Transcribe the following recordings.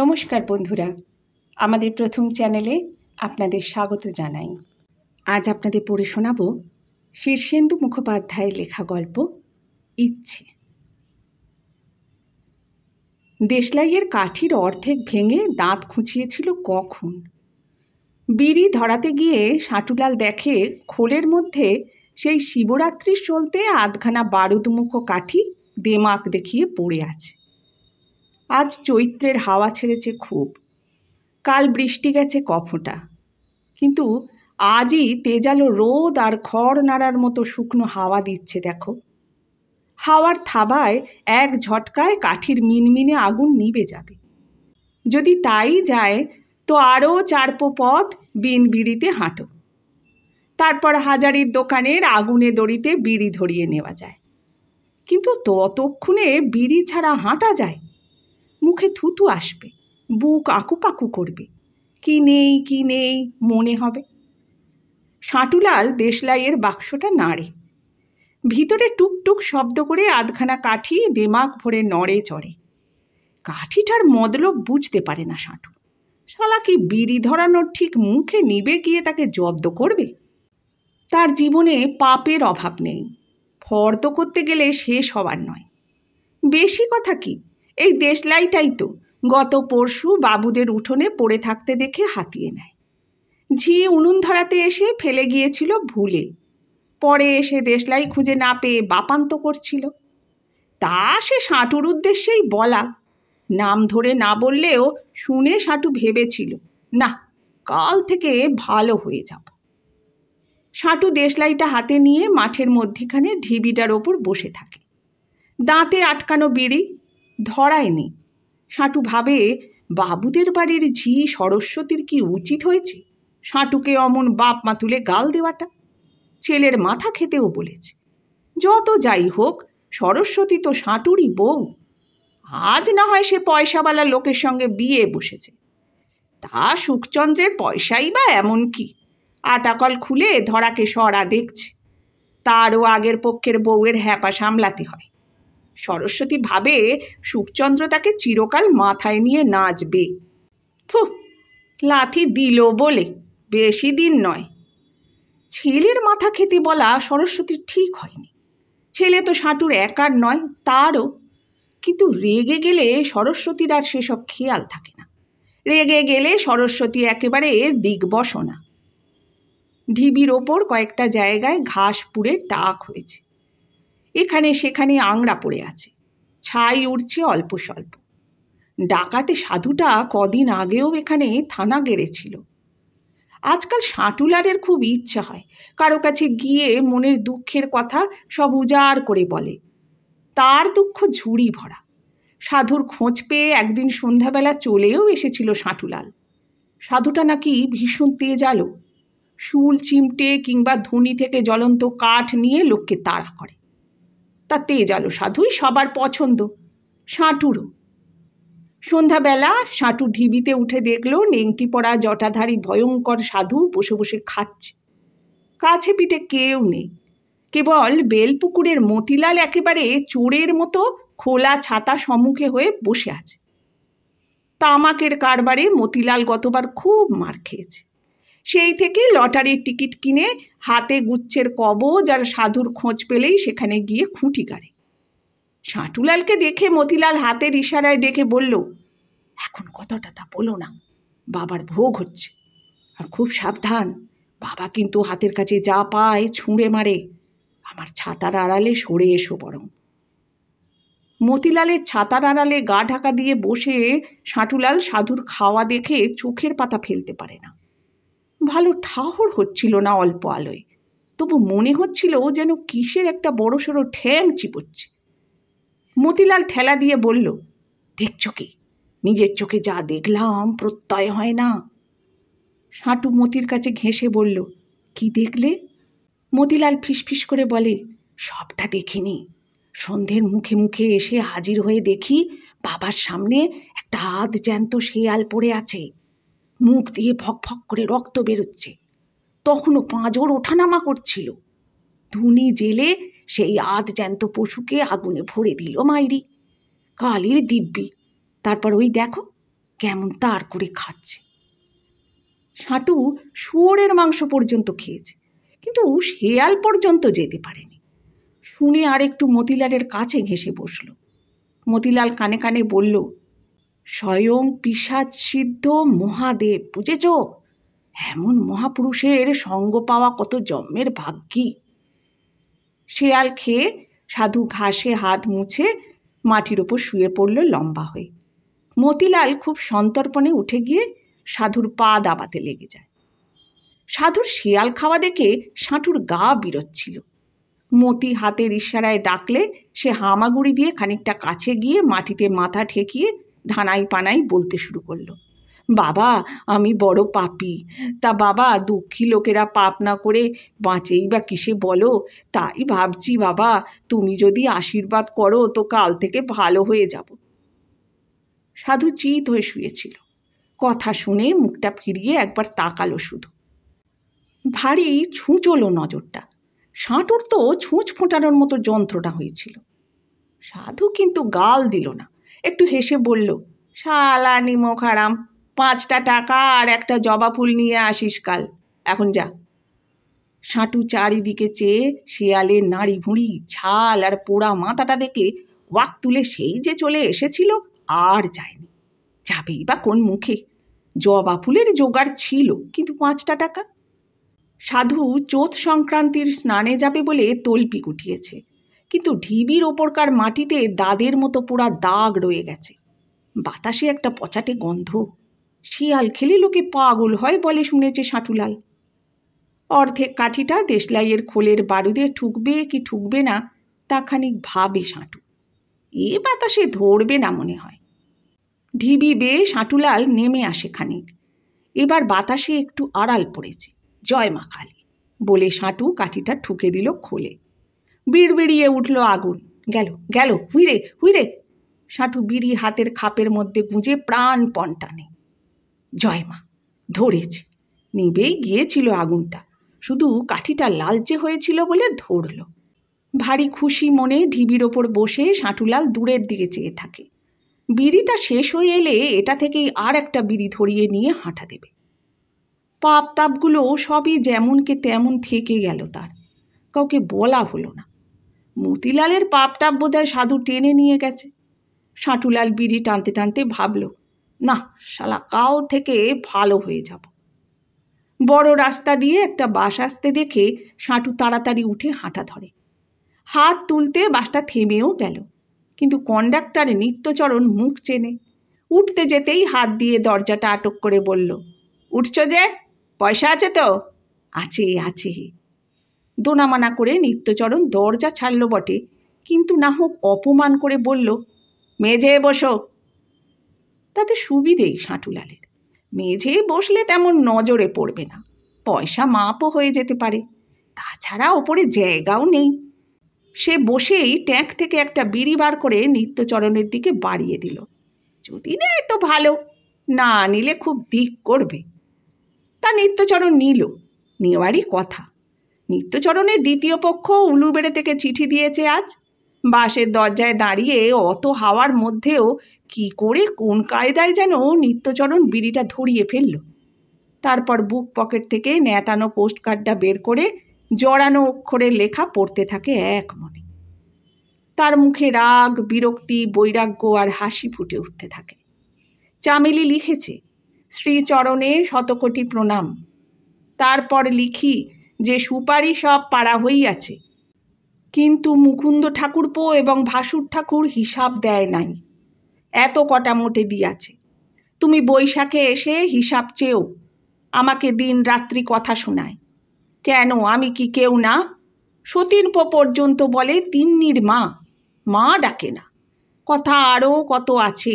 নমস্কার বন্ধুরা আমাদের প্রথম চ্যানেলে আপনাদের স্বাগত জানাই আজ আপনাদের পড়ে শোনাব শীর্ষেন্দু মুখোপাধ্যায়ের লেখা গল্প ইচ্ছে দেশলাইয়ের কাঠির অর্ধেক ভেঙে দাঁত খুঁচিয়েছিল কখন বিড়ি ধরাতে গিয়ে সাটুলাল দেখে খোলের মধ্যে সেই শিবরাত্রির চলতে আধখানা বারুদমুখো কাঠি দেমাক দেখিয়ে পড়ে আছে আজ চৈত্রের হাওয়া ছেড়েছে খুব কাল বৃষ্টি গেছে কফোটা কিন্তু আজই তেজালো রোদ আর খড় নাড়ার মতো শুকনো হাওয়া দিচ্ছে দেখো হাওয়ার থাবায় এক ঝটকায় কাঠির মিনমিনে আগুন নিবে যাবে যদি তাই যায় তো আরও চারপো পথ বিন বিড়িতে হাঁটো তারপর হাজারির দোকানের আগুনে দড়িতে বিড়ি ধরিয়ে নেওয়া যায় কিন্তু ততক্ষণে বিড়ি ছাড়া হাঁটা যায় মুখে থুতু আসবে বুক আকুপাকু করবে কি নেই কি নেই মনে হবে সাঁটুলাল দেশলাইয়ের বাক্সটা নাড়ে ভিতরে টুকটুক শব্দ করে আধখানা কাঠি দেমাক ভরে নড়ে চড়ে কাঠিটার মদলব বুঝতে পারে না সাঁটু শালা কি বিড়ি ধরানোর ঠিক মুখে নিবে গিয়ে তাকে জব্দ করবে তার জীবনে পাপের অভাব নেই ফর্দ করতে গেলে শেষ হবার নয় বেশি কথা কি এই দেশলাইটাই তো গত পরশু বাবুদের উঠোনে পড়ে থাকতে দেখে হাতিয়ে নেয় ঝি উনুন ধরাতে এসে ফেলে গিয়েছিল ভুলে পরে এসে দেশলাই খুঁজে না পেয়ে বাপান্ত করছিল তা সে সাঁটুর উদ্দেশ্যেই বলা নাম ধরে না বললেও শুনে সাঁটু ভেবেছিল না কাল থেকে ভালো হয়ে যাব সাঁটু দেশলাইটা হাতে নিয়ে মাঠের মধ্যিখানে ঢিবিটার ওপর বসে থাকে দাঁতে আটকানো বিড়ি ধরায়নি সাঁটু ভাবে বাবুদের বাড়ির ঝি সরস্বতীর কি উচিত হয়েছে সাঁটুকে অমন বাপ মা তুলে গাল দেওয়াটা ছেলের মাথা খেতেও বলেছে যত যাই হোক সরস্বতী তো সাঁটুরই বউ আজ না হয় সে পয়সাওয়ালা লোকের সঙ্গে বিয়ে বসেছে তা সুখচন্দ্রের পয়সাই বা এমন কি আটাকল খুলে ধরাকে সরা দেখছে তারও আগের পক্ষের বউয়ের হ্যাপা সামলাতে হয় সরস্বতী ভাবে সুখচন্দ্র তাকে চিরকাল মাথায় নিয়ে নাচবে ফু লাথি দিল বলে বেশি দিন নয় ছেলের মাথা খেতে বলা সরস্বতীর ঠিক হয়নি ছেলে তো সাঁটুর একার নয় তারও কিন্তু রেগে গেলে সরস্বতীর আর সেসব খেয়াল থাকে না রেগে গেলে সরস্বতী একেবারে দিগবসনা ঢিবির ওপর কয়েকটা জায়গায় ঘাস পুড়ে টাক হয়েছে এখানে সেখানে আংড়া পড়ে আছে ছাই উড়ছে অল্প স্বল্প ডাকাতে সাধুটা কদিন আগেও এখানে থানা গেড়েছিল আজকাল সাঁটুলারের খুব ইচ্ছা হয় কারো কাছে গিয়ে মনের দুঃখের কথা সব উজাড় করে বলে তার দুঃখ ঝুড়ি ভরা সাধুর খোঁজ পেয়ে একদিন সন্ধ্যাবেলা চলেও এসেছিল সাঁটুলাল সাধুটা নাকি ভীষণ তেজ আলো শুল চিমটে কিংবা ধনী থেকে জ্বলন্ত কাঠ নিয়ে লোককে তাড়া করে তা তেজ আলো সাধুই সবার পছন্দ সাঁটুরও সন্ধ্যাবেলা সাঁটু ঢিবিতে উঠে দেখল নেংটি পড়া জটাধারী ভয়ঙ্কর সাধু বসে বসে খাচ্ছে কাছে পিঠে কেউ নেই কেবল বেলপুকুরের মতিলাল একেবারে চোরের মতো খোলা ছাতা সম্মুখে হয়ে বসে আছে তামাকের কারবারে মতিলাল গতবার খুব মার খেয়েছে সেই থেকে লটারির টিকিট কিনে হাতে গুচ্ছের কবজ আর সাধুর খোঁজ পেলেই সেখানে গিয়ে খুঁটি গাড়ে সাঁটুলালকে দেখে মতিলাল হাতের ইশারায় ডেকে বলল এখন কথাটা তা বলো না বাবার ভোগ হচ্ছে আর খুব সাবধান বাবা কিন্তু হাতের কাছে যা পায় ছুঁড়ে মারে আমার ছাতার আড়ালে সরে এসো বরং মতিলালের ছাতার আড়ালে গা ঢাকা দিয়ে বসে সাঁটুলাল সাধুর খাওয়া দেখে চোখের পাতা ফেলতে পারে না ভালো ঠাহর হচ্ছিল না অল্প আলোয় তবু মনে হচ্ছিল যেন কিসের একটা বড় সড়ো ঠ্যাং চিপচ্ছে মতিলাল ঠেলা দিয়ে বলল দেখছ কি নিজের চোখে যা দেখলাম প্রত্যয় হয় না সাঁটু মতির কাছে ঘেঁষে বলল কি দেখলে মতিলাল ফিসফিস করে বলে সবটা দেখিনি সন্ধ্যের মুখে মুখে এসে হাজির হয়ে দেখি বাবার সামনে একটা আধ জ্যান্ত শেয়াল পড়ে আছে মুখ দিয়ে ফক করে রক্ত বেরোচ্ছে তখনও পাঁজর ওঠানামা করছিল ধুনি জেলে সেই আধ জ্যান্ত পশুকে আগুনে ভরে দিল মাইরি কালির দিব্যি তারপর ওই দেখো কেমন তার করে খাচ্ছে সাঁটু শুয়োরের মাংস পর্যন্ত খেয়েছে কিন্তু শেয়াল পর্যন্ত যেতে পারেনি শুনে আর একটু মতিলালের কাছে ঘেসে বসল মতিলাল কানে কানে বলল স্বয়ং পিসাদ সিদ্ধ মহাদেব বুঝেছ এমন মহাপুরুষের সঙ্গ পাওয়া কত জন্মের ভাগ্যি শেয়াল খেয়ে সাধু ঘাসে হাত মুছে মাটির ওপর শুয়ে পড়ল লম্বা হয়ে মতিলাল খুব সন্তর্পণে উঠে গিয়ে সাধুর পা দাবাতে লেগে যায় সাধুর শেয়াল খাওয়া দেখে সাঁটুর গা বিরচ্ছিল মতি হাতের ইশারায় ডাকলে সে হামাগুড়ি দিয়ে খানিকটা কাছে গিয়ে মাটিতে মাথা ঠেকিয়ে ধানাই পানাই বলতে শুরু করলো বাবা আমি বড় পাপি তা বাবা দুঃখী লোকেরা পাপ না করে বাঁচেই বা কিসে বলো তাই ভাবছি বাবা তুমি যদি আশীর্বাদ করো তো কাল থেকে ভালো হয়ে যাব সাধু চিত হয়ে শুয়েছিল কথা শুনে মুখটা ফিরিয়ে একবার তাকালো শুধু ভারী ছুঁচলো নজরটা সাঁটুর তো ছুঁচ ফোটানোর মতো যন্ত্রটা হয়েছিল সাধু কিন্তু গাল দিল না একটু হেসে বলল শালা নিমক হারাম পাঁচটা টাকা আর একটা জবা ফুল নিয়ে আসিস কাল এখন যা সাঁটু চারিদিকে চেয়ে শেয়ালের নাড়ি ভুঁড়ি ছাল আর পোড়া মাথাটা দেখে ওয়াক তুলে সেই যে চলে এসেছিল আর যায়নি যাবেই বা কোন মুখে জবা ফুলের জোগাড় ছিল কিন্তু পাঁচটা টাকা সাধু চোত সংক্রান্তির স্নানে যাবে বলে তল্পি গুটিয়েছে কিন্তু ঢিবির ওপরকার মাটিতে দাদের মতো পুরা দাগ রয়ে গেছে বাতাসে একটা পচাটে গন্ধ শিয়াল খেলে লোকে পাগল হয় বলে শুনেছে সাঁটুলাল অর্ধেক কাঠিটা দেশলাইয়ের খোলের বারুদে ঠুকবে কি ঠুকবে না তা খানিক ভাবে সাঁটু এ বাতাসে ধরবে না মনে হয় ঢিবি বেয়ে সাঁটুলাল নেমে আসে খানিক এবার বাতাসে একটু আড়াল পড়েছে জয় মা কালী বলে সাঁটু কাঠিটা ঠুকে দিল খোলে বিড়বিড়িয়ে উঠল আগুন গেল গেল হুইরে হুইরে সাঁটু বিড়ি হাতের খাপের মধ্যে গুঁজে প্রাণ পন্টানে জয় মা ধরেছে নিবেই গিয়েছিল আগুনটা শুধু কাঠিটা লালচে হয়েছিল বলে ধরল ভারী খুশি মনে ঢিবির ওপর বসে সাঁটুলাল দূরের দিকে চেয়ে থাকে বিড়িটা শেষ হয়ে এলে এটা থেকেই আর একটা বিড়ি ধরিয়ে নিয়ে হাঁটা দেবে পাপ তাপগুলো সবই যেমনকে তেমন থেকে গেল তার কাউকে বলা হলো না মতিলালের পাপটাপ বোধহয় সাধু টেনে নিয়ে গেছে সাঁটুলাল বিড়ি টানতে টানতে ভাবল না শালা কাল থেকে ভালো হয়ে যাব বড় রাস্তা দিয়ে একটা বাস আসতে দেখে সাঁটু তাড়াতাড়ি উঠে হাঁটা ধরে হাত তুলতে বাসটা থেমেও গেল কিন্তু কন্ডাক্টারে নিত্যচরণ মুখ চেনে উঠতে যেতেই হাত দিয়ে দরজাটা আটক করে বলল উঠছ যে পয়সা আছে তো আছে আছে দোনামানা করে নিত্যচরণ দরজা ছাড়ল বটে কিন্তু না হোক অপমান করে বলল মেঝে বসো তাতে সুবিধেই সাঁটুলালের মেঝে বসলে তেমন নজরে পড়বে না পয়সা মাপও হয়ে যেতে পারে তাছাড়া ওপরে জায়গাও নেই সে বসেই ট্যাঙ্ক থেকে একটা বিড়ি বার করে নিত্যচরণের দিকে বাড়িয়ে দিল যদি নেয় তো ভালো না নিলে খুব দিক করবে তা নিত্যচরণ নিল নেওয়ারই কথা নিত্যচরণের দ্বিতীয় পক্ষ উলুবেড়ে থেকে চিঠি দিয়েছে আজ বাসের দরজায় দাঁড়িয়ে অত হাওয়ার মধ্যেও কি করে কোন কায়দায় যেন নিত্যচরণ বিড়িটা ধরিয়ে ফেলল তারপর বুক পকেট থেকে নেতানো পোস্টকার্ডটা বের করে জড়ানো অক্ষরে লেখা পড়তে থাকে এক মনে তার মুখে রাগ বিরক্তি বৈরাগ্য আর হাসি ফুটে উঠতে থাকে চামেলি লিখেছে শ্রীচরণে শতকোটি প্রণাম তারপর লিখি যে সুপারি সব পাড়া হইয়াছে কিন্তু মুকুন্দ ঠাকুরপো এবং ভাসুর ঠাকুর হিসাব দেয় নাই এত কটা মোটে দিয়াছে তুমি বৈশাখে এসে হিসাব চেয়েও আমাকে দিন রাত্রি কথা শোনায় কেন আমি কি কেউ না সতীনপো পর্যন্ত বলে তিন্নির মা মা ডাকে না কথা আরও কত আছে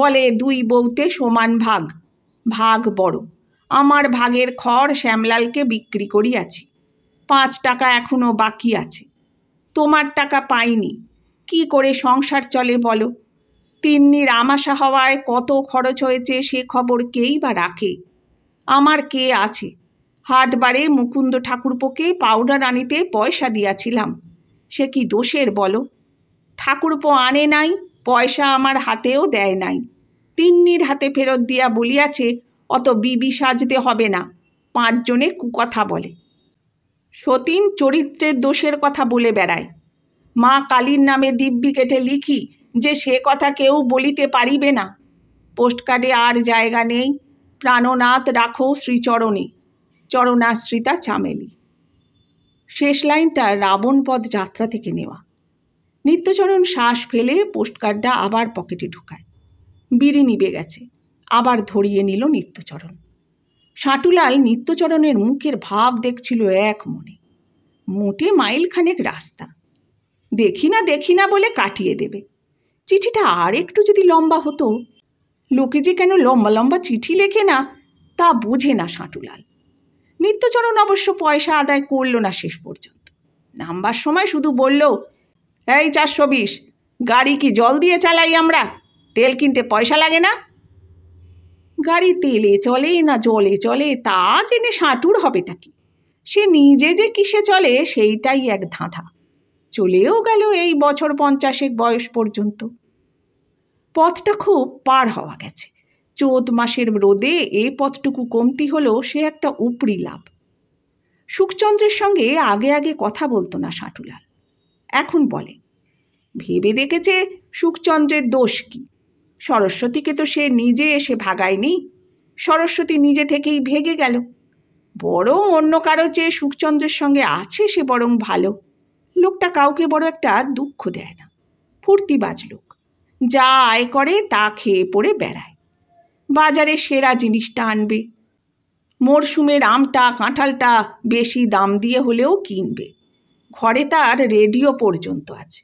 বলে দুই বউতে সমান ভাগ ভাগ বড় আমার ভাগের খড় শ্যামলালকে বিক্রি করিয়াছি পাঁচ টাকা এখনও বাকি আছে তোমার টাকা পাইনি কি করে সংসার চলে বলো তিন্নির আমাশা হওয়ায় কত খরচ হয়েছে সে খবর কেই বা রাখে আমার কে আছে হাটবারে মুকুন্দ ঠাকুরপোকে পাউডার আনিতে পয়সা দিয়াছিলাম সে কি দোষের বলো ঠাকুরপো আনে নাই পয়সা আমার হাতেও দেয় নাই তিন্নির হাতে ফেরত দিয়া বলিয়াছে অত বিবি সাজতে হবে না পাঁচজনে কুকথা বলে সতীন চরিত্রের দোষের কথা বলে বেড়ায় মা কালীর নামে দিব্যি কেটে লিখি যে সে কথা কেউ বলিতে পারিবে না পোস্টকার্ডে আর জায়গা নেই প্রাণনাথ রাখো শ্রীচরণে চরণাশ্রিতা চামেলি শেষ লাইনটা রাবণপদ যাত্রা থেকে নেওয়া নিত্যচরণ শ্বাস ফেলে পোস্টকার্ডটা আবার পকেটে ঢুকায় বিড়ি নিবে গেছে আবার ধরিয়ে নিল নিত্যচরণ সাটুলাল নিত্যচরণের মুখের ভাব দেখছিল এক মনে মোটে মাইলখানেক রাস্তা দেখি না দেখি না বলে কাটিয়ে দেবে চিঠিটা আর একটু যদি লম্বা হতো লোকে যে কেন লম্বা লম্বা চিঠি লেখে না তা বোঝে না সাঁটুলাল নিত্যচরণ অবশ্য পয়সা আদায় করল না শেষ পর্যন্ত নামবার সময় শুধু বলল এই চারশো বিশ গাড়ি কি জল দিয়ে চালাই আমরা তেল কিনতে পয়সা লাগে না গাড়ি তেলে চলে না জলে চলে তা জেনে সাঁটুর হবেটা কি সে নিজে যে কিসে চলে সেইটাই এক ধাঁধা চলেও গেল এই বছর পঞ্চাশেক বয়স পর্যন্ত পথটা খুব পার হওয়া গেছে চোত মাসের রোদে এই পথটুকু কমতি হলো সে একটা উপরি লাভ সুখচন্দ্রের সঙ্গে আগে আগে কথা বলতো না সাঁটুলাল এখন বলে ভেবে দেখেছে সুখচন্দ্রের দোষ কী সরস্বতীকে তো সে নিজে এসে ভাগায়নি সরস্বতী নিজে থেকেই ভেগে গেল বরং অন্য কারো যে সুখচন্দ্রের সঙ্গে আছে সে বরং ভালো লোকটা কাউকে বড় একটা দুঃখ দেয় না ফুর্তিবাজ লোক যা আয় করে তা খেয়ে পড়ে বেড়ায় বাজারে সেরা জিনিসটা আনবে মরশুমের আমটা কাঁঠালটা বেশি দাম দিয়ে হলেও কিনবে ঘরে তার রেডিও পর্যন্ত আছে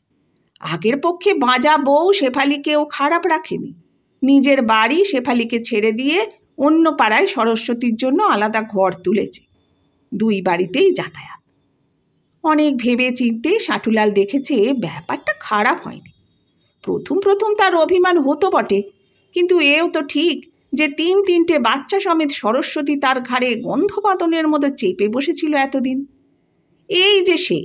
আগের পক্ষে বাঁজা বউ শেফালিকেও খারাপ রাখেনি নিজের বাড়ি শেফালিকে ছেড়ে দিয়ে অন্য পাড়ায় সরস্বতীর জন্য আলাদা ঘর তুলেছে দুই বাড়িতেই যাতায়াত অনেক ভেবে চিনতে সাটুলাল দেখেছে ব্যাপারটা খারাপ হয়নি প্রথম প্রথম তার অভিমান হতো বটে কিন্তু এও তো ঠিক যে তিন তিনটে বাচ্চা সমেত সরস্বতী তার ঘাড়ে গন্ধপাতনের মতো চেপে বসেছিল এতদিন এই যে সে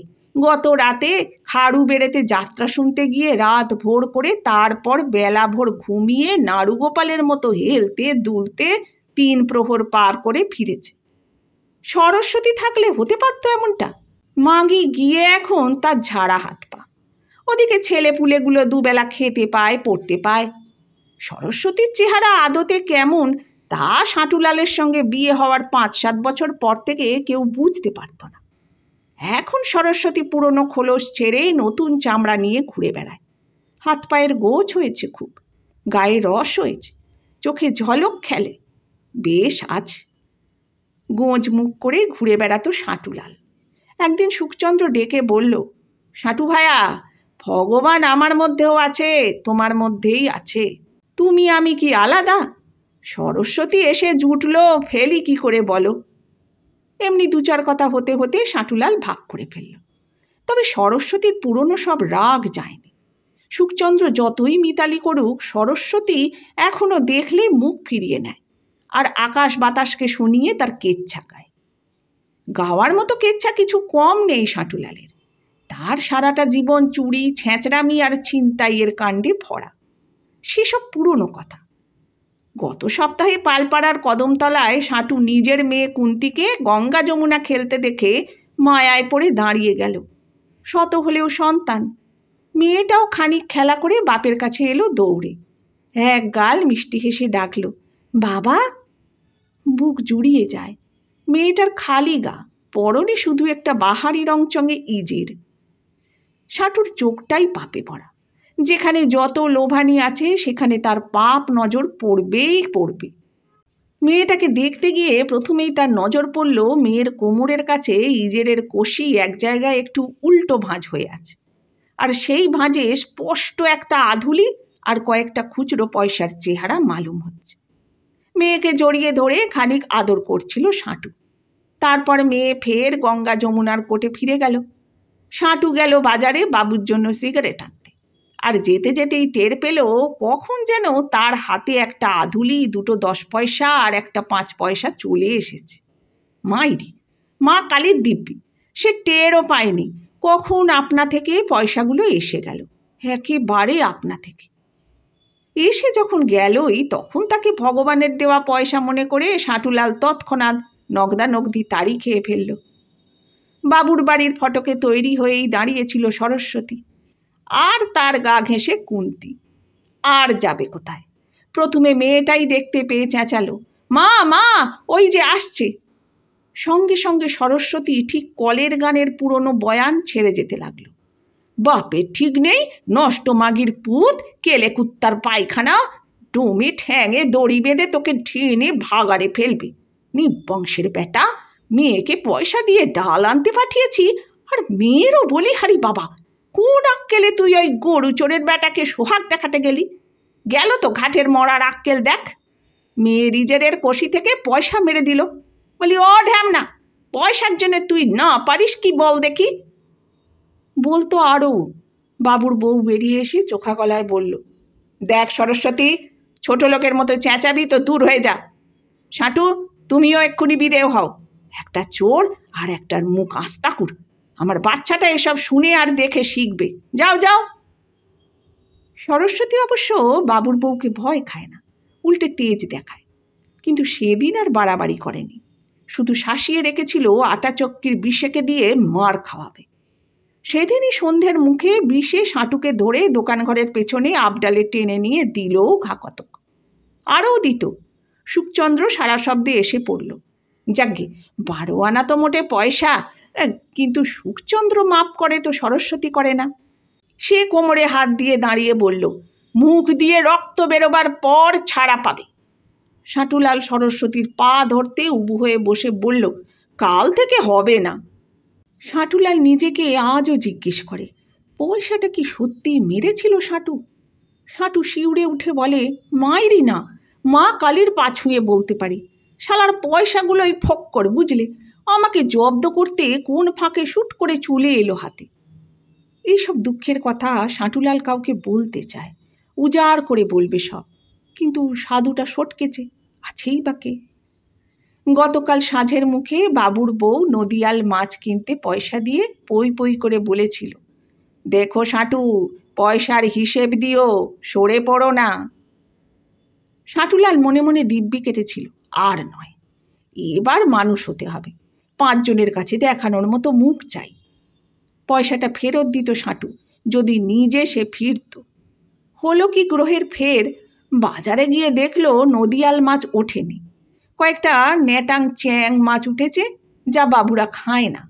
গত রাতে খাড়ু বেড়েতে যাত্রা শুনতে গিয়ে রাত ভোর করে তারপর বেলা ভোর ঘুমিয়ে নাড়ুগোপালের মতো হেলতে দুলতে তিন প্রহর পার করে ফিরেছে সরস্বতী থাকলে হতে পারত এমনটা মাগি গিয়ে এখন তার ঝাড়া হাত পা ওদিকে ছেলে পুলেগুলো দুবেলা খেতে পায় পড়তে পায় সরস্বতীর চেহারা আদতে কেমন তা সাঁটুলালের সঙ্গে বিয়ে হওয়ার পাঁচ সাত বছর পর থেকে কেউ বুঝতে পারত না এখন সরস্বতী পুরনো খোলস ছেড়ে নতুন চামড়া নিয়ে ঘুরে বেড়ায় হাত পায়ের গোছ হয়েছে খুব গায়ে রস হয়েছে চোখে ঝলক খেলে বেশ আছে গোঁজ মুখ করে ঘুরে বেড়াতো সাঁটুলাল একদিন সুখচন্দ্র ডেকে বলল সাঁটু ভায়া ভগবান আমার মধ্যেও আছে তোমার মধ্যেই আছে তুমি আমি কি আলাদা সরস্বতী এসে জুটলো ফেলি কি করে বলো এমনি দু চার কথা হতে হতে সাঁটুলাল ভাগ করে ফেলল তবে সরস্বতীর পুরনো সব রাগ যায়নি সুখচন্দ্র যতই মিতালি করুক সরস্বতী এখনও দেখলে মুখ ফিরিয়ে নেয় আর আকাশ বাতাসকে শুনিয়ে তার কেচ্ছা গায় গাওয়ার মতো কেচ্ছা কিছু কম নেই সাঁটুলালের তার সারাটা জীবন চুরি ছেঁচড়ামি আর ছিনতাইয়ের কাণ্ডে ভরা সেসব পুরনো কথা গত সপ্তাহে পালপাড়ার কদমতলায় সাঁটু নিজের মেয়ে কুন্তিকে গঙ্গা যমুনা খেলতে দেখে মায়ায় পড়ে দাঁড়িয়ে গেল শত হলেও সন্তান মেয়েটাও খানিক খেলা করে বাপের কাছে এলো দৌড়ে এক গাল মিষ্টি হেসে ডাকল বাবা বুক জুড়িয়ে যায় মেয়েটার খালি গা পরনে শুধু একটা বাহারি রংচঙে ইজের সাটুর চোখটাই পাপে পড়া যেখানে যত লোভানি আছে সেখানে তার পাপ নজর পড়বেই পড়বে মেয়েটাকে দেখতে গিয়ে প্রথমেই তার নজর পড়ল মেয়ের কোমরের কাছে ইজেরের কষি এক জায়গায় একটু উল্টো ভাঁজ হয়ে আছে আর সেই ভাঁজে স্পষ্ট একটা আধুলি আর কয়েকটা খুচরো পয়সার চেহারা মালুম হচ্ছে মেয়েকে জড়িয়ে ধরে খানিক আদর করছিল সাঁটু তারপর মেয়ে ফের গঙ্গা যমুনার কোটে ফিরে গেল সাঁটু গেল বাজারে বাবুর জন্য সিগারেট আনতে আর যেতে যেতেই টের পেল কখন যেন তার হাতে একটা আধুলি দুটো দশ পয়সা আর একটা পাঁচ পয়সা চলে এসেছে মাইরি মা কালীর দিব্যি সে টেরও পায়নি কখন আপনা থেকে পয়সাগুলো এসে গেল একেবারে আপনা থেকে এসে যখন গেলই তখন তাকে ভগবানের দেওয়া পয়সা মনে করে সাঁটুলাল তৎক্ষণাৎ নগদা নগদি তাড়ি খেয়ে ফেলল বাবুর বাড়ির ফটকে তৈরি হয়েই দাঁড়িয়েছিল সরস্বতী আর তার গা ঘেঁষে কুন্তি আর যাবে কোথায় প্রথমে মেয়েটাই দেখতে পেয়ে চেঁচালো মা মা ওই যে আসছে সঙ্গে সঙ্গে সরস্বতী ঠিক কলের গানের পুরনো বয়ান ছেড়ে যেতে লাগলো বাপের ঠিক নেই নষ্ট মাগির পুত কেলে কুত্তার পায়খানা টুমি ঠ্যাঙে দড়ি বেঁধে তোকে ঢেনে ভাগাড়ে ফেলবে নিবংশের বেটা মেয়েকে পয়সা দিয়ে ডাল আনতে পাঠিয়েছি আর মেয়েরও বলি হারি বাবা কোন আক্কেলে তুই ওই গরু চোরের বেটাকে সোহাগ দেখাতে গেলি গেল তো ঘাটের মরার আক্কেল দেখ মেয়ে রিজারের কষি থেকে পয়সা মেরে দিল বলি ও ঢ্যামনা পয়সার জন্য তুই না পারিস কি বল দেখি বলতো আরও বাবুর বউ বেরিয়ে এসে চোখা গলায় বলল দেখ সরস্বতী ছোট লোকের মতো চেঁচাবি তো দূর হয়ে যা সাঁটু তুমিও এক্ষুনি বিদেও হও একটা চোর আর একটার মুখ আস্তাকুর আমার বাচ্চাটা এসব শুনে আর দেখে শিখবে যাও যাও সরস্বতী অবশ্য বাবুর বউকে ভয় খায় না উল্টে তেজ দেখায় কিন্তু সেদিন আর বাড়াবাড়ি করেনি শুধু শাসিয়ে রেখেছিল আটা চক্কির বিষেকে দিয়ে মার খাওয়াবে সেদিনই সন্ধ্যের মুখে বিষে সাঁটুকে ধরে দোকানঘরের পেছনে আবডালে টেনে নিয়ে দিল ঘাকতক আরও দিত সুখচন্দ্র সারা শব্দে এসে পড়ল যাকে বারো আনা তো মোটে পয়সা কিন্তু সুখচন্দ্র মাপ করে তো সরস্বতী করে না সে কোমরে হাত দিয়ে দাঁড়িয়ে বলল মুখ দিয়ে রক্ত বেরোবার পর ছাড়া পাবে সাটুলাল সরস্বতীর পা ধরতে উবু হয়ে বসে বলল কাল থেকে হবে না সাটুলাল নিজেকে আজও জিজ্ঞেস করে পয়সাটা কি সত্যি মেরেছিল সাটু সাটু শিউরে উঠে বলে মায়েরই না মা কালীর পা ছুঁয়ে বলতে পারি শালার পয়সাগুলোই ফক্কর বুঝলে আমাকে জব্দ করতে কোন ফাঁকে শুট করে চলে এলো হাতে এইসব দুঃখের কথা সাঁটুলাল কাউকে বলতে চায় উজাড় করে বলবে সব কিন্তু সাধুটা সটকেছে আছেই বাকে গতকাল সাঁঝের মুখে বাবুর বউ নদিয়াল মাছ কিনতে পয়সা দিয়ে পই পই করে বলেছিল দেখো সাঁটু পয়সার হিসেব দিও সরে পড়ো না সাঁটুলাল মনে মনে দিব্যি কেটেছিল আর নয় এবার মানুষ হতে হবে পাঁচজনের কাছে দেখানোর মতো মুখ চাই পয়সাটা ফেরত দিত সাঁটু যদি নিজে সে ফিরত হলো কি গ্রহের ফের বাজারে গিয়ে দেখলো নদিয়াল মাছ ওঠেনি কয়েকটা ন্যাটাং চ্যাং মাছ উঠেছে যা বাবুরা খায় না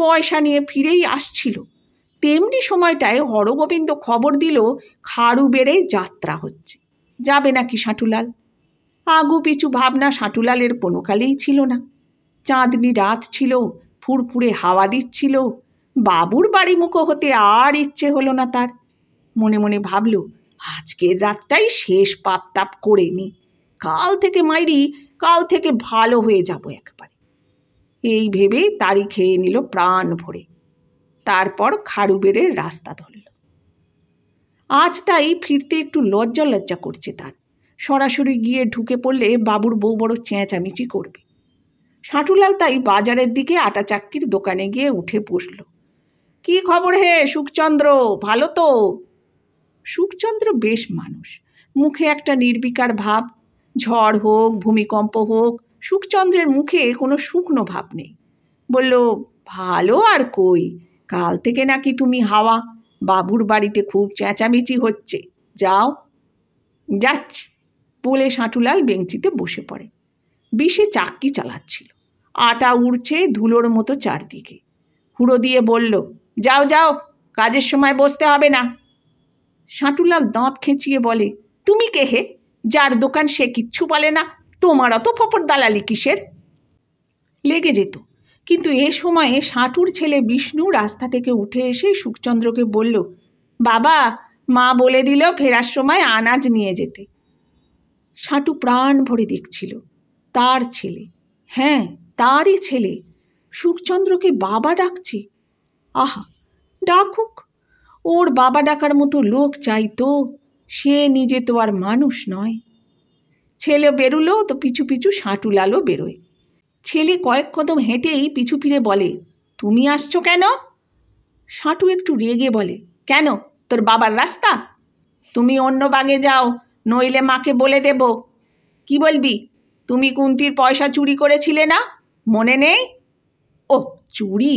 পয়সা নিয়ে ফিরেই আসছিল তেমনি সময়টায় হরগোবিন্দ খবর দিল খাড়ু বেড়ে যাত্রা হচ্ছে যাবে নাকি সাঁটুলাল আগু পিছু ভাবনা সাঁটুলালের কোনোকালেই ছিল না চাঁদনি রাত ছিল ফুরফুরে হাওয়া দিচ্ছিল বাবুর বাড়ি মুখো হতে আর ইচ্ছে হলো না তার মনে মনে ভাবল আজকের রাতটাই শেষ পাপতাপ করে নি কাল থেকে মাইরি কাল থেকে ভালো হয়ে যাব একবারে এই ভেবে তারি খেয়ে নিল প্রাণ ভরে তারপর বেড়ে রাস্তা ধরল আজ তাই ফিরতে একটু লজ্জা লজ্জা করছে তার সরাসরি গিয়ে ঢুকে পড়লে বাবুর বউ বড় চেঁচামেচি করবে সাঁটুলাল তাই বাজারের দিকে আটা চাক্কির দোকানে গিয়ে উঠে বসল কি খবর হে সুখচন্দ্র ভালো তো সুখচন্দ্র বেশ মানুষ মুখে একটা নির্বিকার ভাব ঝড় হোক ভূমিকম্প হোক সুখচন্দ্রের মুখে কোনো শুকনো ভাব নেই বলল ভালো আর কই কাল থেকে নাকি তুমি হাওয়া বাবুর বাড়িতে খুব চেঁচামেচি হচ্ছে যাও যাচ্ছি বলে সাঁটুলাল বেঞ্চিতে বসে পড়ে বিশে চাক্কি চালাচ্ছিল আটা উড়ছে ধুলোর মতো চারদিকে হুড়ো দিয়ে বলল যাও যাও কাজের সময় বসতে হবে না সাঁটুলাল দাঁত খেঁচিয়ে বলে তুমি কে হে যার দোকান সে কিচ্ছু বলে না তোমার অত ফপর দালালি কিসের লেগে যেত কিন্তু এ সময়ে সাঁটুর ছেলে বিষ্ণু রাস্তা থেকে উঠে এসে সুখচন্দ্রকে বলল বাবা মা বলে দিল ফেরার সময় আনাজ নিয়ে যেতে সাঁটু প্রাণ ভরে দেখছিল তার ছেলে হ্যাঁ তারই ছেলে সুখচন্দ্রকে বাবা ডাকছে আহা ডাকুক ওর বাবা ডাকার মতো লোক চাই তো সে নিজে তো আর মানুষ নয় ছেলে বেরুলো তো পিছু পিছু সাঁটু লালও বেরোয় ছেলে কয়েক কদম হেঁটেই পিছু ফিরে বলে তুমি আসছো কেন সাঁটু একটু রেগে বলে কেন তোর বাবার রাস্তা তুমি অন্য বাগে যাও নইলে মাকে বলে দেব কি বলবি তুমি কুন্তির পয়সা চুরি করেছিলে না মনে নেই ও চুরি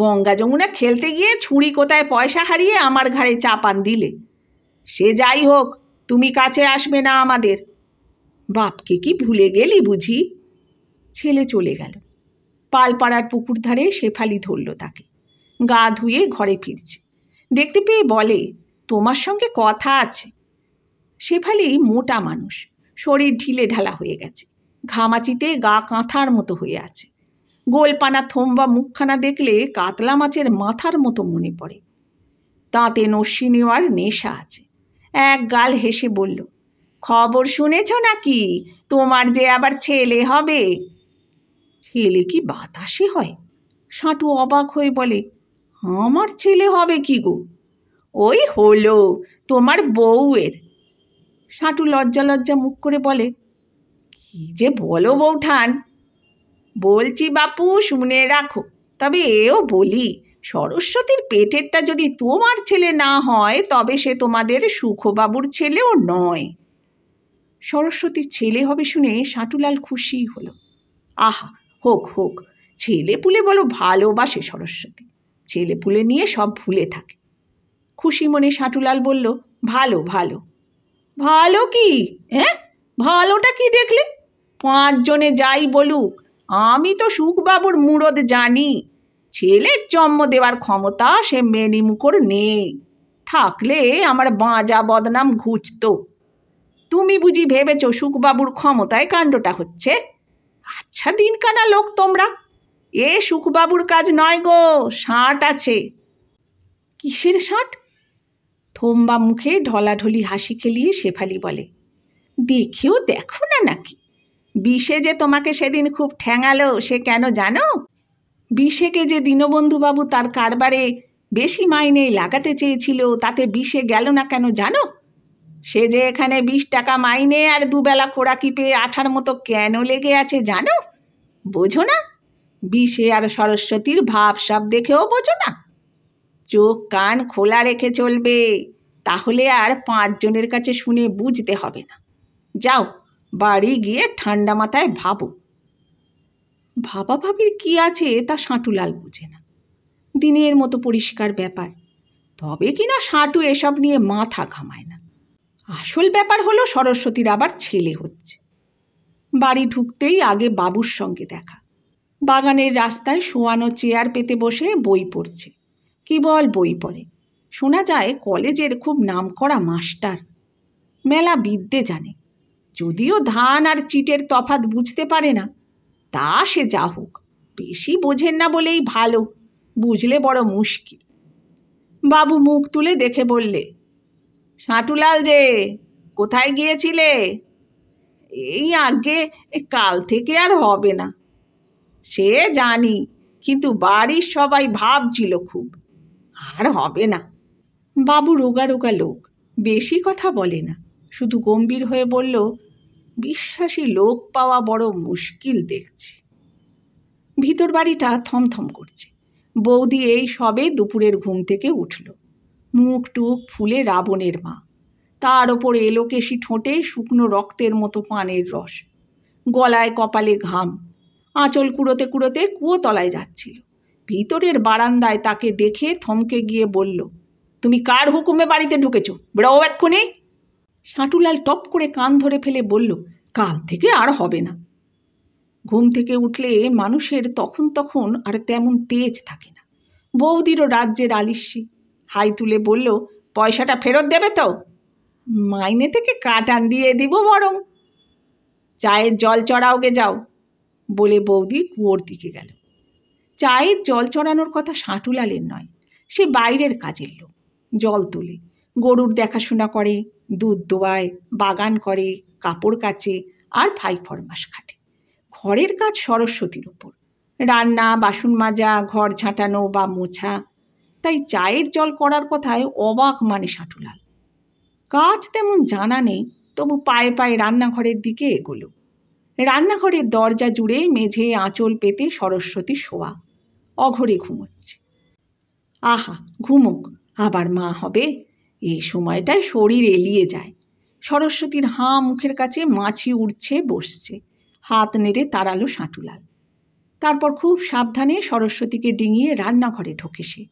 গঙ্গা যমুনা খেলতে গিয়ে ছুরি কোথায় পয়সা হারিয়ে আমার ঘাড়ে চাপান দিলে সে যাই হোক তুমি কাছে আসবে না আমাদের বাপকে কি ভুলে গেলি বুঝি ছেলে চলে গেল পালপাড়ার পুকুর ধারে শেফালি ধরল তাকে গা ধুয়ে ঘরে ফিরছে দেখতে পেয়ে বলে তোমার সঙ্গে কথা আছে শেফালি মোটা মানুষ শরীর ঢিলে ঢালা হয়ে গেছে ঘামাচিতে গা কাঁথার মতো হয়ে আছে গোলপানা থোম্বা মুখখানা দেখলে কাতলা মাছের মাথার মতো মনে পড়ে তাঁতে নস্যি নেওয়ার নেশা আছে এক গাল হেসে বলল খবর শুনেছ নাকি তোমার যে আবার ছেলে হবে ছেলে কি বাতাসে হয় সাঁটু অবাক হয়ে বলে আমার ছেলে হবে কি গো ওই হলো তোমার বউয়ের সাঁটু লজ্জা লজ্জা মুখ করে বলে কি যে বলো বৌঠান বলছি বাপু শুনে রাখো তবে এও বলি সরস্বতীর পেটেরটা যদি তোমার ছেলে না হয় তবে সে তোমাদের সুখবাবুর ছেলেও নয় সরস্বতীর ছেলে হবে শুনে সাটুলাল খুশি হলো আহা হোক হোক ছেলে পুলে বলো ভালোবাসে সরস্বতী ছেলে পুলে নিয়ে সব ভুলে থাকে খুশি মনে সাটুলাল বলল ভালো ভালো ভালো কি হ্যাঁ ভালোটা কি দেখলে পাঁচজনে যাই বলুক আমি তো সুখবাবুর মুরদ জানি ছেলের জন্ম দেওয়ার ক্ষমতা সে মেনিমুকর নেই থাকলে আমার বাঁজা বদনাম ঘুচত তুমি বুঝি ভেবেছ সুখবাবুর ক্ষমতায় কাণ্ডটা হচ্ছে আচ্ছা দিনকানা লোক তোমরা এ সুখবাবুর কাজ নয় গো ষাঁট আছে কিসের ষাঁট থোম্বা মুখে ঢলাঢলি হাসি খেলিয়ে শেফালি বলে দেখেও দেখো না নাকি বিষে যে তোমাকে সেদিন খুব ঠ্যাঙালো সে কেন জানো বিষেকে যে দীনবন্ধুবাবু তার কারবারে বেশি মাইনে লাগাতে চেয়েছিল তাতে বিষে গেল না কেন জানো সে যে এখানে বিশ টাকা মাইনে আর দুবেলা খোরাকি পেয়ে আঠার মতো কেন লেগে আছে জানো বোঝো না বিষে আর সরস্বতীর ভাব সব দেখেও বোঝো না চোখ কান খোলা রেখে চলবে তাহলে আর পাঁচজনের কাছে শুনে বুঝতে হবে না যাও বাড়ি গিয়ে ঠান্ডা মাথায় ভাবো ভাবা ভাবির কী আছে তা সাঁটুলাল বুঝে না দিনের মতো পরিষ্কার ব্যাপার তবে কিনা সাঁটু এসব নিয়ে মাথা ঘামায় না আসল ব্যাপার হলো সরস্বতীর আবার ছেলে হচ্ছে বাড়ি ঢুকতেই আগে বাবুর সঙ্গে দেখা বাগানের রাস্তায় শোয়ানো চেয়ার পেতে বসে বই পড়ছে বল বই পড়ে শোনা যায় কলেজের খুব নামকরা মাস্টার মেলা বিদ্যে জানে যদিও ধান আর চিটের তফাৎ বুঝতে পারে না তা সে যা হোক বেশি বোঝেন না বলেই ভালো বুঝলে বড় মুশকিল বাবু মুখ তুলে দেখে বললে সাঁটুলাল যে কোথায় গিয়েছিলে এই আগে কাল থেকে আর হবে না সে জানি কিন্তু বাড়ির সবাই ভাবছিল খুব আর হবে না বাবু রোগা রোগা লোক বেশি কথা বলে না শুধু গম্ভীর হয়ে বলল বিশ্বাসী লোক পাওয়া বড় মুশকিল দেখছি ভিতর বাড়িটা থমথম করছে বৌদি এই সবে দুপুরের ঘুম থেকে উঠল মুখ টুক ফুলে রাবণের মা তার ওপর কেশি ঠোঁটে শুকনো রক্তের মতো পানের রস গলায় কপালে ঘাম আঁচল কুড়োতে কুড়োতে কুয়োতলায় যাচ্ছিল ভিতরের বারান্দায় তাকে দেখে থমকে গিয়ে বলল তুমি কার হুকুমে বাড়িতে ঢুকেছো বড় এক্ষুনি সাঁটুলাল টপ করে কান ধরে ফেলে বলল কাল থেকে আর হবে না ঘুম থেকে উঠলে মানুষের তখন তখন আর তেমন তেজ থাকে না বৌদিরও রাজ্যের আলিস্যি হাই তুলে বলল পয়সাটা ফেরত দেবে তো মাইনে থেকে কাটান দিয়ে দিব বরং চায়ের জল গে যাও বলে বৌদি কুয়োর দিকে গেল চায়ের জল চড়ানোর কথা সাঁটুলালের নয় সে বাইরের কাজের লোক জল তোলে গরুর দেখাশোনা করে দুধ দোয়ায় বাগান করে কাপড় কাচে আর ভাই ফরমাস খাটে ঘরের কাজ সরস্বতীর ওপর রান্না বাসন মাজা ঘর ঝাঁটানো বা মোছা তাই চায়ের জল করার কথায় অবাক মানে সাটুলাল কাজ তেমন জানা নেই তবু পায়ে পায়ে রান্নাঘরের দিকে এগোলো রান্নাঘরের দরজা জুড়ে মেঝে আঁচল পেতে সরস্বতী শোয়া অঘরে ঘুমোচ্ছে আহা ঘুমুক আবার মা হবে এই সময়টায় শরীর এলিয়ে যায় সরস্বতীর হাঁ মুখের কাছে মাছি উড়ছে বসছে হাত নেড়ে তাড়ালো সাঁটুলাল তারপর খুব সাবধানে সরস্বতীকে ডিঙিয়ে রান্নাঘরে ঢোকে সে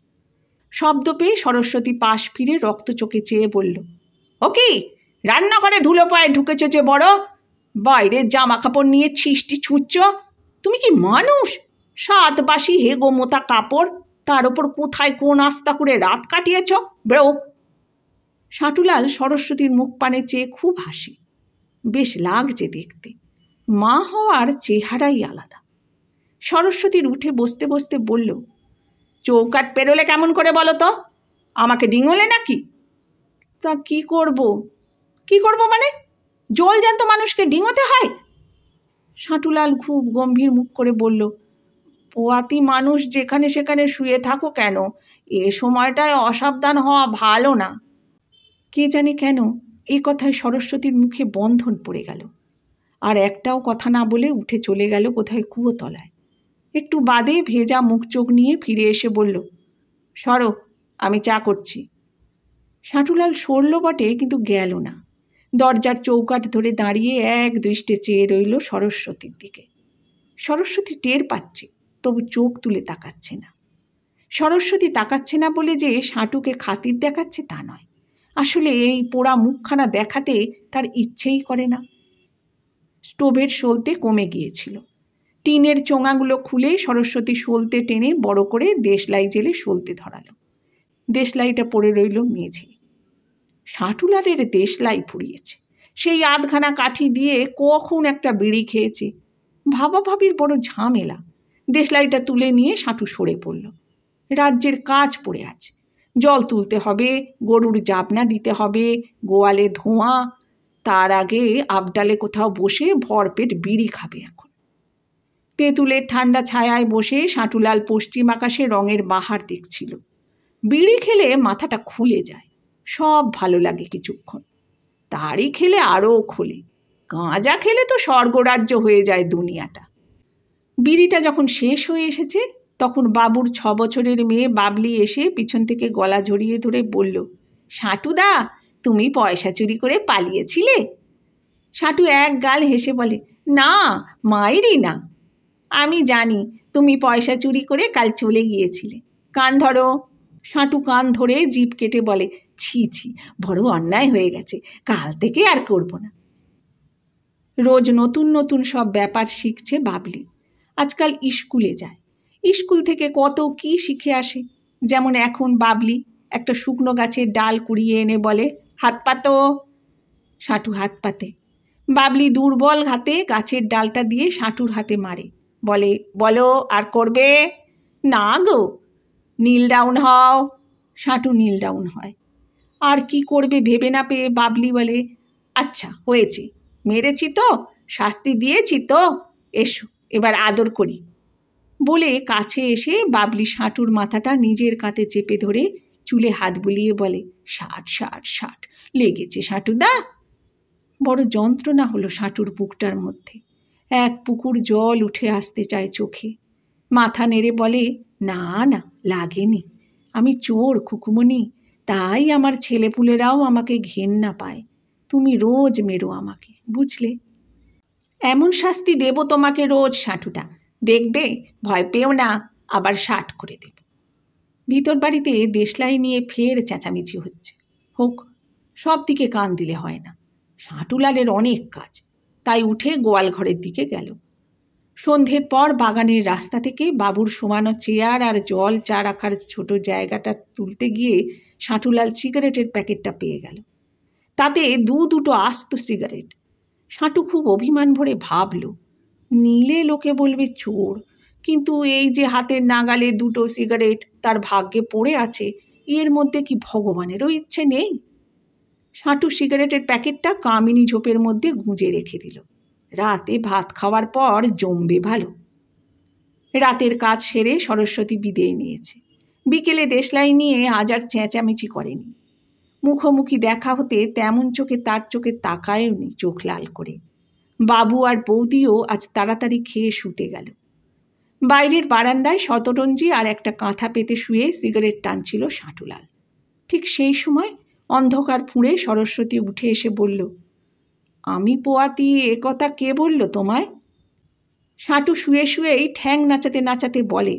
শব্দ পেয়ে সরস্বতী পাশ ফিরে রক্ত চোখে চেয়ে বলল ও কি রান্নাঘরে ধুলো পায়ে ঢুকেছ যে বড় বাইরে জামা কাপড় নিয়ে ছিষ্টি ছুটছ তুমি কি মানুষ সাত বাসি হেগো মোতা কাপড় তার ওপর কোথায় কোন আস্তা করে রাত কাটিয়েছ ব্রো সাটুলাল সরস্বতীর মুখ পানে চেয়ে খুব হাসি বেশ লাগছে দেখতে মা হওয়ার চেহারাই আলাদা সরস্বতীর উঠে বসতে বসতে বলল চৌকাট পেরোলে কেমন করে বলো তো আমাকে ডিঙোলে নাকি তা কি করব কি করব মানে জল জ্যান্ত মানুষকে ডিঙোতে হয় সাটুলাল খুব গম্ভীর মুখ করে বলল পোয়াতি মানুষ যেখানে সেখানে শুয়ে থাকো কেন এ সময়টায় অসাবধান হওয়া ভালো না কে জানে কেন এ কথায় সরস্বতীর মুখে বন্ধন পড়ে গেল আর একটাও কথা না বলে উঠে চলে গেল কোথায় কুয়োতলায় একটু বাদে ভেজা মুখ চোখ নিয়ে ফিরে এসে বলল সর আমি চা করছি সাঁটুলাল সরল বটে কিন্তু গেল না দরজার চৌকাট ধরে দাঁড়িয়ে এক দৃষ্টে চেয়ে রইল সরস্বতীর দিকে সরস্বতী টের পাচ্ছে তবু চোখ তুলে তাকাচ্ছে না সরস্বতী তাকাচ্ছে না বলে যে সাঁটুকে খাতির দেখাচ্ছে তা নয় আসলে এই পোড়া মুখখানা দেখাতে তার ইচ্ছেই করে না স্টোভের সলতে কমে গিয়েছিল টিনের চোঙাগুলো খুলে সরস্বতী সলতে টেনে বড় করে দেশলাই জেলে সলতে ধরালো দেশলাইটা পড়ে রইল মেঝে ষাটুলারের দেশলাই পুড়িয়েছে সেই আধখানা কাঠি দিয়ে কখন একটা বিড়ি খেয়েছে ভাবাভাবির বড় ঝামেলা দেশলাইটা তুলে নিয়ে সাঁটু সরে পড়ল রাজ্যের কাজ পড়ে আছে জল তুলতে হবে গরুর জাবনা দিতে হবে গোয়ালে ধোঁয়া তার আগে আবডালে কোথাও বসে ভরপেট বিড়ি খাবে এখন তেঁতুলের ঠান্ডা ছায়ায় বসে সাঁটুলাল পশ্চিম আকাশে রঙের বাহার দেখছিল বিড়ি খেলে মাথাটা খুলে যায় সব ভালো লাগে কিছুক্ষণ তারই খেলে আরও খোলে গাঁজা খেলে তো স্বর্গরাজ্য হয়ে যায় দুনিয়াটা বিড়িটা যখন শেষ হয়ে এসেছে তখন বাবুর ছ বছরের মেয়ে বাবলি এসে পিছন থেকে গলা ঝরিয়ে ধরে বলল সাঁটুদা তুমি পয়সা চুরি করে পালিয়েছিলে সাটু এক গাল হেসে বলে না মায়েরই না আমি জানি তুমি পয়সা চুরি করে কাল চলে গিয়েছিলে কান ধরো সাঁটু কান ধরে জিপ কেটে বলে ছি ছি বড় অন্যায় হয়ে গেছে কাল থেকে আর করব না রোজ নতুন নতুন সব ব্যাপার শিখছে বাবলি আজকাল স্কুলে যায় স্কুল থেকে কত কি শিখে আসে যেমন এখন বাবলি একটা শুকনো গাছের ডাল কুড়িয়ে এনে বলে হাত পাতো সাঁটু হাত পাতে বাবলি দুর্বল হাতে গাছের ডালটা দিয়ে সাঁটুর হাতে মারে বলে বলো আর করবে না গো নীল ডাউন হও সাঁটু নীল ডাউন হয় আর কি করবে ভেবে না পেয়ে বাবলি বলে আচ্ছা হয়েছে মেরেছি তো শাস্তি দিয়েছি তো এসো এবার আদর করি বলে কাছে এসে বাবলি সাঁটুর মাথাটা নিজের কাতে চেপে ধরে চুলে হাত বুলিয়ে বলে ষাট ষাট ষাট লেগেছে সাঁটুদা বড় যন্ত্রণা হলো সাঁটুর বুকটার মধ্যে এক পুকুর জল উঠে আসতে চায় চোখে মাথা নেড়ে বলে না না লাগেনি আমি চোর খুকুমনি তাই আমার ছেলেপুলেরাও আমাকে ঘেন্না পায় তুমি রোজ মেরো আমাকে বুঝলে এমন শাস্তি দেব তোমাকে রোজ সাঁটুদা দেখবে ভয় পেও না আবার ষাট করে দেব ভিতর বাড়িতে দেশলাই নিয়ে ফের চেঁচামেচি হচ্ছে হোক সব দিকে কান দিলে হয় না সাঁটুলালের অনেক কাজ তাই উঠে গোয়াল ঘরের দিকে গেল সন্ধ্যের পর বাগানের রাস্তা থেকে বাবুর সমানো চেয়ার আর জল চা রাখার ছোট জায়গাটা তুলতে গিয়ে সাঁটুলাল সিগারেটের প্যাকেটটা পেয়ে গেল তাতে দু দুটো আস্ত সিগারেট সাঁটু খুব অভিমান ভরে ভাবল নিলে লোকে বলবে চোর কিন্তু এই যে হাতের নাগালে দুটো সিগারেট তার ভাগ্যে পড়ে আছে এর মধ্যে কি ভগবানেরও ইচ্ছে নেই সাঁটু সিগারেটের প্যাকেটটা কামিনী ঝোপের মধ্যে গুঁজে রেখে দিল রাতে ভাত খাওয়ার পর জমবে ভালো রাতের কাজ সেরে সরস্বতী বিদেয় নিয়েছে বিকেলে দেশলাই নিয়ে আজ আর চেঁচামেচি করেনি মুখোমুখি দেখা হতে তেমন চোখে তার চোখে তাকায়ওনি চোখ লাল করে বাবু আর বৌদিও আজ তাড়াতাড়ি খেয়ে শুতে গেল বাইরের বারান্দায় শতরঞ্জি আর একটা কাঁথা পেতে শুয়ে সিগারেট টানছিল সাঁটুলাল ঠিক সেই সময় অন্ধকার ফুঁড়ে সরস্বতী উঠে এসে বলল আমি পোয়াতি এ কথা কে বলল তোমায় সাঁটু শুয়ে শুয়েই ঠ্যাং নাচাতে নাচাতে বলে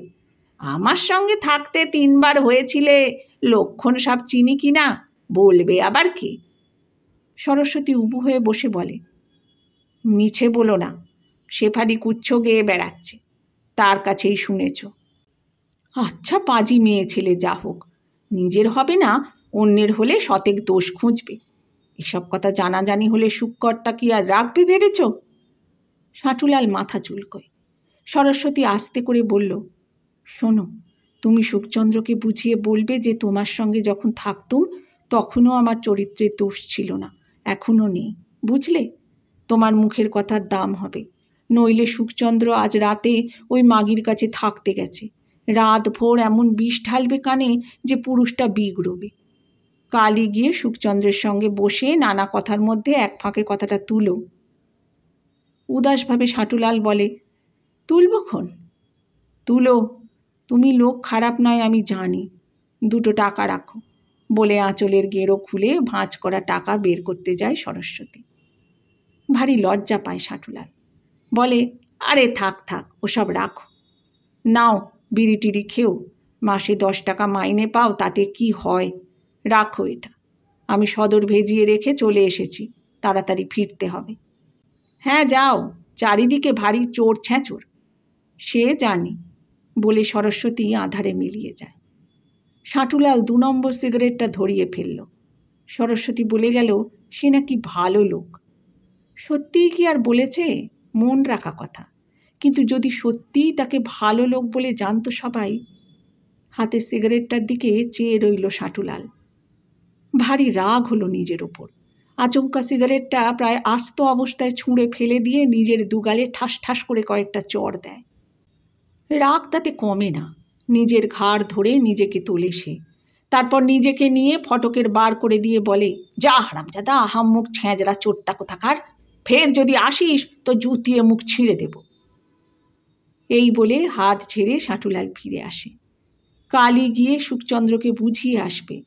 আমার সঙ্গে থাকতে তিনবার হয়েছিলে লক্ষণ সাপ চিনি কি না বলবে আবার কি সরস্বতী উবু হয়ে বসে বলে মিছে বলো না শেফালি কুচ্ছ গেয়ে বেড়াচ্ছে তার কাছেই শুনেছ আচ্ছা পাজি মেয়ে ছেলে যা হোক নিজের হবে না অন্যের হলে সতেক দোষ খুঁজবে এসব কথা জানাজানি হলে সুখকর্তা কি আর রাখবে ভেবেছ সাঁটুলাল মাথা চুলকয় সরস্বতী আস্তে করে বলল শোনো তুমি সুখচন্দ্রকে বুঝিয়ে বলবে যে তোমার সঙ্গে যখন থাকতুম তখনও আমার চরিত্রে দোষ ছিল না এখনও নেই বুঝলে তোমার মুখের কথার দাম হবে নইলে সুখচন্দ্র আজ রাতে ওই মাগির কাছে থাকতে গেছে রাত ভোর এমন বিষ ঢালবে কানে যে পুরুষটা বিগড়বে কালি গিয়ে সুখচন্দ্রের সঙ্গে বসে নানা কথার মধ্যে এক ফাঁকে কথাটা তুলো উদাসভাবে সাটুলাল বলে খন তুলো তুমি লোক খারাপ নয় আমি জানি দুটো টাকা রাখো বলে আঁচলের গেরো খুলে ভাঁজ করা টাকা বের করতে যায় সরস্বতী ভারী লজ্জা পায় সাটুলাল বলে আরে থাক থাক ওসব রাখো নাও বিড়ি টিড়ি খেও মাসে দশ টাকা মাইনে পাও তাতে কি হয় রাখো এটা আমি সদর ভেজিয়ে রেখে চলে এসেছি তাড়াতাড়ি ফিরতে হবে হ্যাঁ যাও চারিদিকে ভারী চোর ছ্যাঁচোর সে জানি বলে সরস্বতী আধারে মিলিয়ে যায় সাটুলাল দু নম্বর সিগারেটটা ধরিয়ে ফেলল সরস্বতী বলে গেল সে নাকি ভালো লোক সত্যিই কি আর বলেছে মন রাখা কথা কিন্তু যদি সত্যিই তাকে ভালো লোক বলে জানতো সবাই হাতে সিগারেটটার দিকে চেয়ে রইল সাটুলাল ভারী রাগ হলো নিজের ওপর আচমকা সিগারেটটা প্রায় আস্ত অবস্থায় ছুঁড়ে ফেলে দিয়ে নিজের দুগালে ঠাস ঠাস করে কয়েকটা চড় দেয় রাগ তাতে কমে না নিজের ঘাড় ধরে নিজেকে তোলে সে তারপর নিজেকে নিয়ে ফটকের বার করে দিয়ে বলে যা হারামজাদা আহাম্মুক ছেঁজরা চোরটা কোথাকার ফের যদি আসিস তো জুতিয়ে মুখ ছিঁড়ে দেব এই বলে হাত ছেড়ে সাটুলাল ফিরে আসে কালি গিয়ে সুখচন্দ্রকে বুঝিয়ে আসবে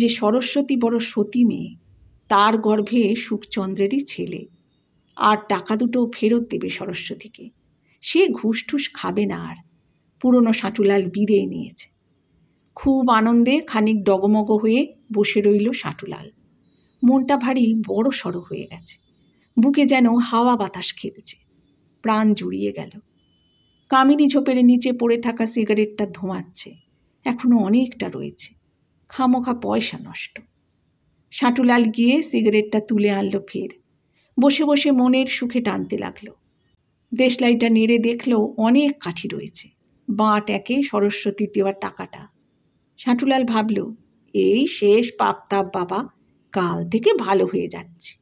যে সরস্বতী বড় সতী মেয়ে তার গর্ভে সুখচন্দ্রেরই ছেলে আর টাকা দুটো ফেরত দেবে সরস্বতীকে সে ঘুষঠুস খাবে না আর পুরনো সাটুলাল বিদেয় নিয়েছে খুব আনন্দে খানিক ডগমগ হয়ে বসে রইল সাটুলাল মনটা ভারী বড় সড়ো হয়ে গেছে বুকে যেন হাওয়া বাতাস খেলছে প্রাণ জুড়িয়ে গেল কামিনী ঝোপের নিচে পড়ে থাকা সিগারেটটা ধোঁয়াচ্ছে এখনও অনেকটা রয়েছে খামোখা পয়সা নষ্ট সাঁটুলাল গিয়ে সিগারেটটা তুলে আনলো ফের বসে বসে মনের সুখে টানতে লাগল দেশলাইটা নেড়ে দেখল অনেক কাঠি রয়েছে বাঁট একে সরস্বতী দেওয়ার টাকাটা সাঁটুলাল ভাবল এই শেষ পাপতাপ বাবা কাল থেকে ভালো হয়ে যাচ্ছে